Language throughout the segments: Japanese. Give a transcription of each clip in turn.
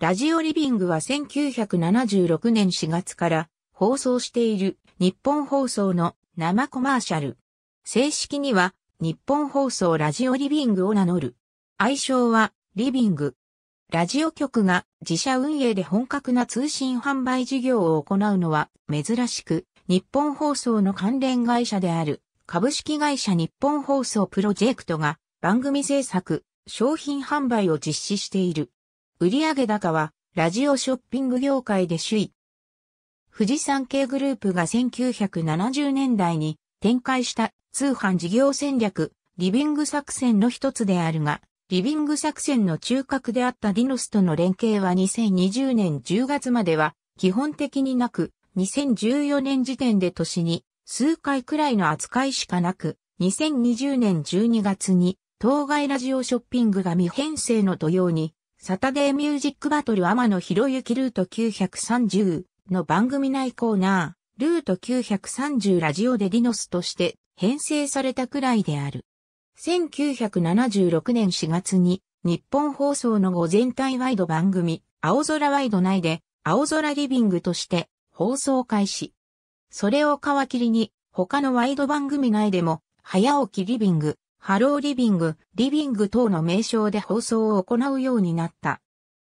ラジオリビングは1976年4月から放送している日本放送の生コマーシャル。正式には日本放送ラジオリビングを名乗る。愛称はリビング。ラジオ局が自社運営で本格な通信販売事業を行うのは珍しく、日本放送の関連会社である株式会社日本放送プロジェクトが番組制作、商品販売を実施している。売上高は、ラジオショッピング業界で首位。富士山系グループが1970年代に展開した通販事業戦略、リビング作戦の一つであるが、リビング作戦の中核であったディノスとの連携は2020年10月までは基本的になく、2014年時点で年に数回くらいの扱いしかなく、2020年12月に当該ラジオショッピングが未編成の土曜にサタデーミュージックバトル天野博之ルート930の番組内コーナー、ルート930ラジオでディノスとして編成されたくらいである。1976年4月に日本放送の午前帯ワイド番組、青空ワイド内で青空リビングとして放送開始。それを皮切りに他のワイド番組内でも早起きリビング、ハローリビング、リビング等の名称で放送を行うようになった。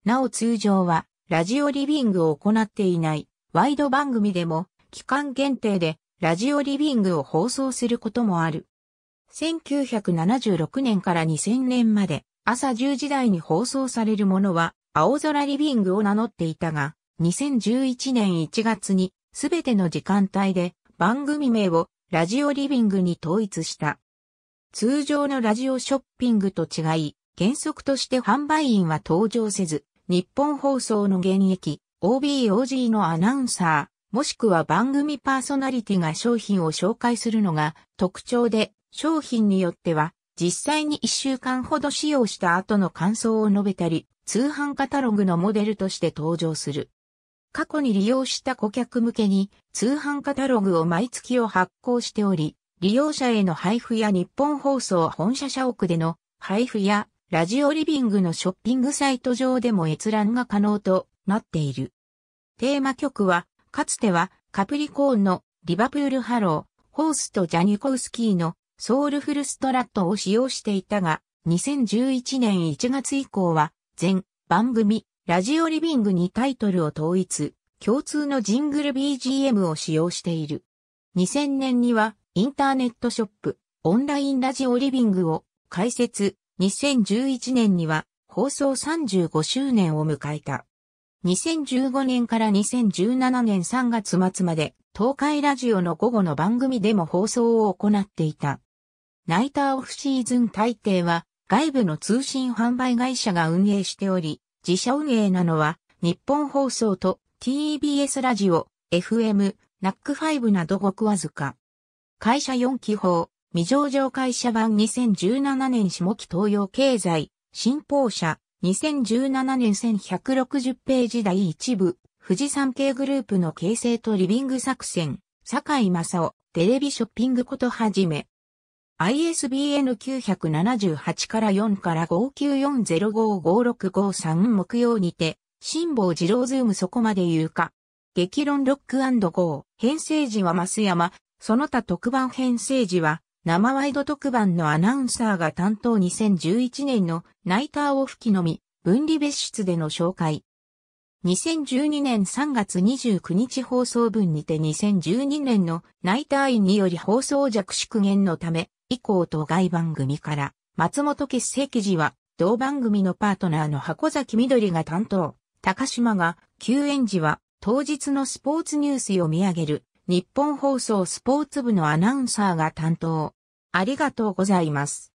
なお通常は、ラジオリビングを行っていない、ワイド番組でも、期間限定で、ラジオリビングを放送することもある。1976年から2000年まで、朝10時台に放送されるものは、青空リビングを名乗っていたが、2011年1月に、すべての時間帯で、番組名をラジオリビングに統一した。通常のラジオショッピングと違い、原則として販売員は登場せず、日本放送の現役、OBOG のアナウンサー、もしくは番組パーソナリティが商品を紹介するのが特徴で、商品によっては、実際に1週間ほど使用した後の感想を述べたり、通販カタログのモデルとして登場する。過去に利用した顧客向けに、通販カタログを毎月を発行しており、利用者への配布や日本放送本社社屋での配布やラジオリビングのショッピングサイト上でも閲覧が可能となっている。テーマ曲は、かつてはカプリコーンのリバプールハロー、ホースとジャニコウスキーのソウルフルストラットを使用していたが、2011年1月以降は全番組ラジオリビングにタイトルを統一、共通のジングル BGM を使用している。2000年にはインターネットショップ、オンラインラジオリビングを開設、2011年には放送35周年を迎えた。2015年から2017年3月末まで東海ラジオの午後の番組でも放送を行っていた。ナイターオフシーズン大抵は外部の通信販売会社が運営しており、自社運営なのは日本放送と TBS ラジオ、FM、NAC5 などごくわずか。会社4期法、未上場会社版2017年下期東洋経済、新報社、2017年1160ページ第1部、富士山系グループの形成とリビング作戦、坂井正夫、テレビショッピングことはじめ。ISBN 978から4から594055653木曜にて、辛抱二郎ズームそこまで言うか。激論ロックゴー、編成時は増山、その他特番編成時は、生ワイド特番のアナウンサーが担当2011年のナイターを吹きのみ、分離別室での紹介。2012年3月29日放送分にて2012年のナイター員により放送弱縮減のため、以降と外番組から、松本結成記事は、同番組のパートナーの箱崎緑が担当、高島が、休園時は、当日のスポーツニュース読み上げる、日本放送スポーツ部のアナウンサーが担当。ありがとうございます。